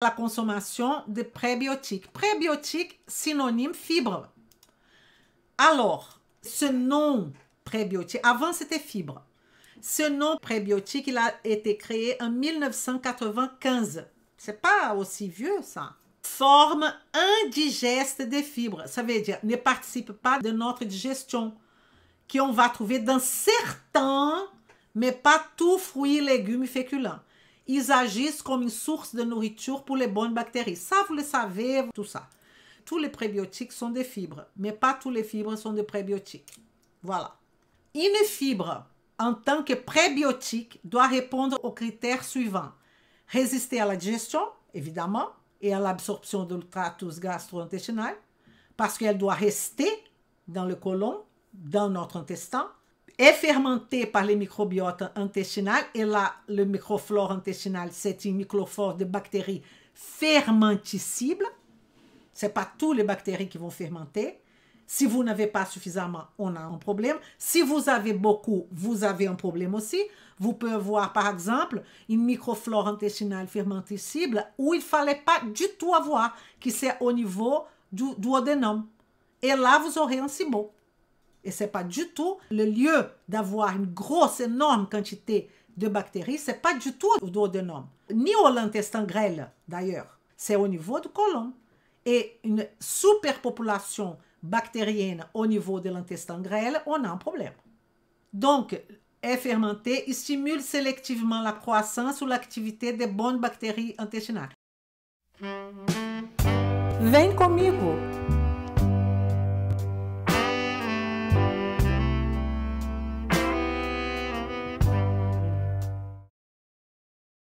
la consommation de prébiotiques. Prébiotiques, synonyme fibre. Alors, ce nom prébiotique, avant c'était fibre. Ce nom prébiotique, il a été créé en 1995. C'est pas aussi vieux ça. Forme indigeste des fibres. Ça veut dire ne participe pas de notre digestion, qui on va trouver dans certains, mais pas tous fruits, légumes, féculents ils agissent comme une source de nourriture pour les bonnes bactéries. Ça, vous le savez, tout ça. Tous les prébiotiques sont des fibres, mais pas tous les fibres sont des prébiotiques. Voilà. Une fibre, en tant que prébiotique, doit répondre aux critères suivants. Résister à la digestion, évidemment, et à l'absorption de l'ultratus gastro-intestinal, parce qu'elle doit rester dans le côlon, dans notre intestin, est fermentée par les microbiotes intestinales. Et là, le microflore intestinal, c'est une microflore de bactéries fermenticibles. Ce n'est pas toutes les bactéries qui vont fermenter. Si vous n'avez pas suffisamment, on a un problème. Si vous avez beaucoup, vous avez un problème aussi. Vous pouvez voir, par exemple, une microflore intestinale fermenticible où il ne fallait pas du tout avoir, qui c'est au niveau du duodénum. Et là, vous aurez un SIBO. Et ce pas du tout le lieu d'avoir une grosse, énorme quantité de bactéries. Ce n'est pas du tout au dos d'un homme, ni au l'intestin grêle d'ailleurs. C'est au niveau du côlon. Et une superpopulation bactérienne au niveau de l'intestin grêle, on a un problème. Donc, est fermenté stimule sélectivement la croissance ou l'activité des bonnes bactéries intestinales. Vem comigo!